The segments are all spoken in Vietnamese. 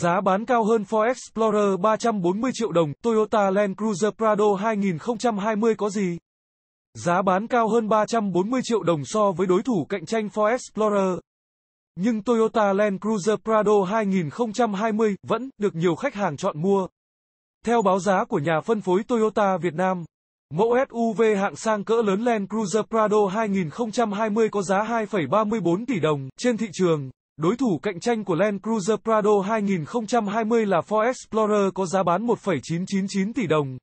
Giá bán cao hơn Ford Explorer 340 triệu đồng, Toyota Land Cruiser Prado 2020 có gì? Giá bán cao hơn 340 triệu đồng so với đối thủ cạnh tranh Ford Explorer. Nhưng Toyota Land Cruiser Prado 2020 vẫn được nhiều khách hàng chọn mua. Theo báo giá của nhà phân phối Toyota Việt Nam, mẫu SUV hạng sang cỡ lớn Land Cruiser Prado 2020 có giá 2,34 tỷ đồng trên thị trường. Đối thủ cạnh tranh của Land Cruiser Prado 2020 là Ford Explorer có giá bán 1,999 tỷ đồng.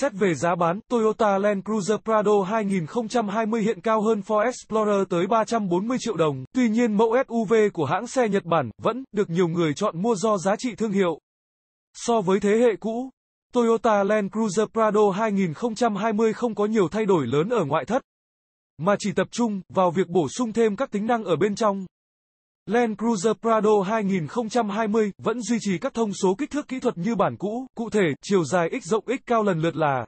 Xét về giá bán, Toyota Land Cruiser Prado 2020 hiện cao hơn Ford Explorer tới 340 triệu đồng. Tuy nhiên mẫu SUV của hãng xe Nhật Bản vẫn được nhiều người chọn mua do giá trị thương hiệu. So với thế hệ cũ, Toyota Land Cruiser Prado 2020 không có nhiều thay đổi lớn ở ngoại thất, mà chỉ tập trung vào việc bổ sung thêm các tính năng ở bên trong. Land Cruiser Prado 2020 vẫn duy trì các thông số kích thước kỹ thuật như bản cũ, cụ thể chiều dài x rộng x cao lần lượt là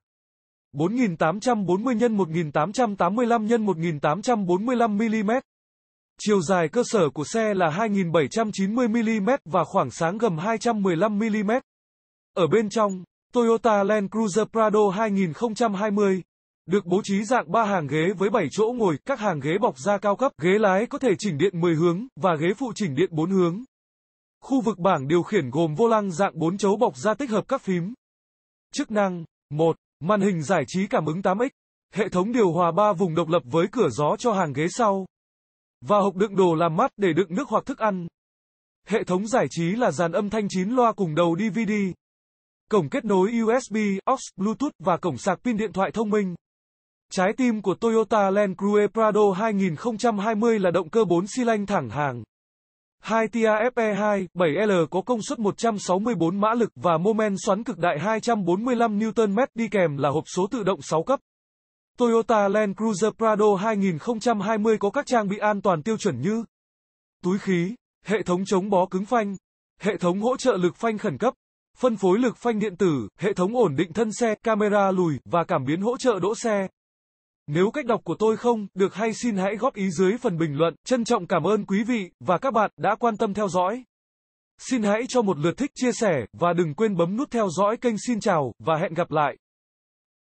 4840 x 1885 x 1845 mm. Chiều dài cơ sở của xe là 2790 mm và khoảng sáng gầm 215 mm. Ở bên trong, Toyota Land Cruiser Prado 2020 được bố trí dạng 3 hàng ghế với 7 chỗ ngồi, các hàng ghế bọc da cao cấp, ghế lái có thể chỉnh điện 10 hướng, và ghế phụ chỉnh điện 4 hướng. Khu vực bảng điều khiển gồm vô lăng dạng 4 chấu bọc da tích hợp các phím. Chức năng 1. Màn hình giải trí cảm ứng 8X. Hệ thống điều hòa 3 vùng độc lập với cửa gió cho hàng ghế sau. Và hộp đựng đồ làm mát để đựng nước hoặc thức ăn. Hệ thống giải trí là dàn âm thanh 9 loa cùng đầu DVD. Cổng kết nối USB, aux, Bluetooth và cổng sạc pin điện thoại thông minh. Trái tim của Toyota Land Cruiser Prado 2020 là động cơ 4 xi lanh thẳng hàng. 2 tafe FE2 7L có công suất 164 mã lực và mô men xoắn cực đại 245 Nm đi kèm là hộp số tự động 6 cấp. Toyota Land Cruiser Prado 2020 có các trang bị an toàn tiêu chuẩn như túi khí, hệ thống chống bó cứng phanh, hệ thống hỗ trợ lực phanh khẩn cấp, phân phối lực phanh điện tử, hệ thống ổn định thân xe, camera lùi và cảm biến hỗ trợ đỗ xe. Nếu cách đọc của tôi không được hay xin hãy góp ý dưới phần bình luận. Trân trọng cảm ơn quý vị và các bạn đã quan tâm theo dõi. Xin hãy cho một lượt thích, chia sẻ và đừng quên bấm nút theo dõi kênh. Xin chào và hẹn gặp lại.